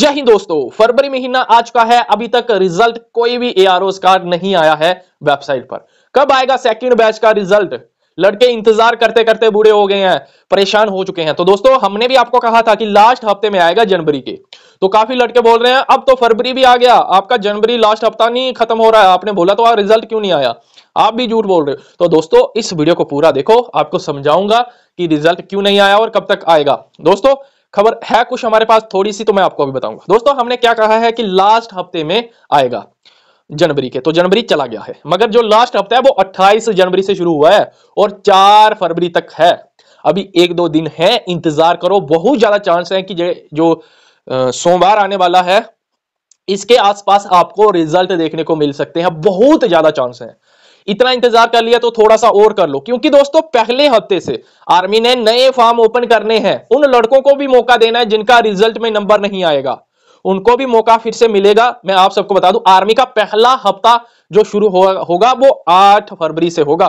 जय हिंद दोस्तों फरवरी महीना आ चुका है अभी तक रिजल्ट कोई भी ए का नहीं आया है वेबसाइट पर कब आएगा सेकंड बैच का रिजल्ट लड़के इंतजार करते करते बूढ़े हो गए हैं परेशान हो चुके हैं तो दोस्तों हमने भी आपको कहा था कि लास्ट हफ्ते में आएगा जनवरी के तो काफी लड़के बोल रहे हैं अब तो फरवरी भी आ गया आपका जनवरी लास्ट हफ्ता नहीं खत्म हो रहा है आपने बोला तो रिजल्ट क्यों नहीं आया आप भी झूठ बोल रहे हो तो दोस्तों इस वीडियो को पूरा देखो आपको समझाऊंगा कि रिजल्ट क्यों नहीं आया और कब तक आएगा दोस्तों खबर है कुछ हमारे पास थोड़ी सी तो मैं आपको अभी बताऊंगा दोस्तों हमने क्या कहा है कि लास्ट हफ्ते में आएगा जनवरी के तो जनवरी चला गया है मगर जो लास्ट हफ्ता है वो 28 जनवरी से शुरू हुआ है और 4 फरवरी तक है अभी एक दो दिन है इंतजार करो बहुत ज्यादा चांस है कि जो सोमवार आने वाला है इसके आसपास आपको रिजल्ट देखने को मिल सकते हैं बहुत ज्यादा चांस है इतना इंतजार कर लिया तो थोड़ा सा और कर लो क्योंकि दोस्तों पहले हफ्ते से आर्मी ने नए फॉर्म ओपन करने हैं उन लड़कों को भी मौका देना है जिनका रिजल्ट में नंबर नहीं आएगा उनको भी मौका फिर से मिलेगा मैं आप सबको बता दू आर्मी का पहला हफ्ता जो शुरू होगा वो आठ फरवरी से होगा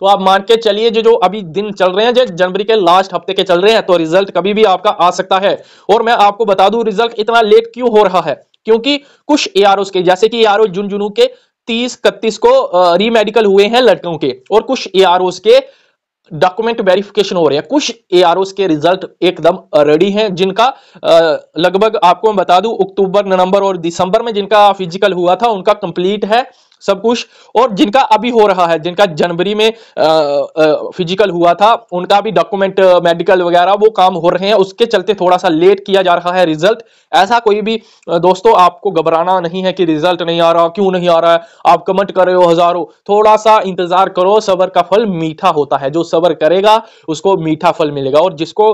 तो आप मान के चलिए जो जो अभी दिन चल रहे हैं जो जनवरी के लास्ट हफ्ते के चल रहे हैं तो रिजल्ट कभी भी आपका आ सकता है और मैं आपको बता दूं रिजल्ट इतना लेट क्यों हो रहा है क्योंकि कुछ एआरओ के जैसे कि एआरओ जुन जुनू के तीस इकतीस को रीमेडिकल हुए हैं लड़कों के और कुछ ए के डॉक्यूमेंट वेरिफिकेशन हो रहे हैं कुछ ए के रिजल्ट एकदम रेडी हैं जिनका लगभग आपको मैं बता दूं अक्टूबर नवंबर और दिसंबर में जिनका फिजिकल हुआ था उनका कंप्लीट है सब कुछ और जिनका अभी हो रहा है जिनका जनवरी में आ, आ, फिजिकल हुआ था उनका भी डॉक्यूमेंट मेडिकल वगैरह वो काम हो रहे हैं उसके चलते थोड़ा सा लेट किया जा रहा है रिजल्ट ऐसा कोई भी दोस्तों आपको घबराना नहीं है कि रिजल्ट नहीं आ रहा क्यों नहीं आ रहा है आप कमेंट कर रहे हो हजारों थोड़ा सा इंतजार करो सबर का फल मीठा होता है जो सबर करेगा उसको मीठा फल मिलेगा और जिसको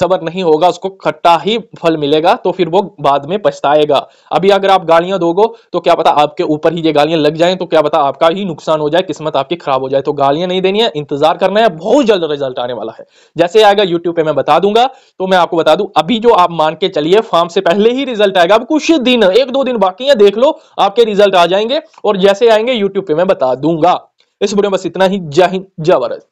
सबर नहीं होगा उसको खट्टा ही फल मिलेगा तो फिर वो बाद में पछताएगा अभी अगर आप गालियां दोगे तो क्या पता आपके ऊपर ही ये गालियां लग जाए तो क्या बता आपका ही नुकसान हो जाए किस्मत आपकी खराब हो जाए तो गालियां नहीं देनी है इंतजार करना है बहुत जल्द रिजल्ट आने वाला है जैसे आएगा यूट्यूब पे मैं बता दूंगा तो मैं आपको बता दू अभी जो आप मान के चलिए फॉर्म से पहले ही रिजल्ट आएगा अब कुछ दिन एक दो दिन बाकी है देख लो आपके रिजल्ट आ जाएंगे और जैसे आएंगे यूट्यूब पे मैं बता दूंगा इस वीडियो में बस इतना ही जय हिंद जय भारत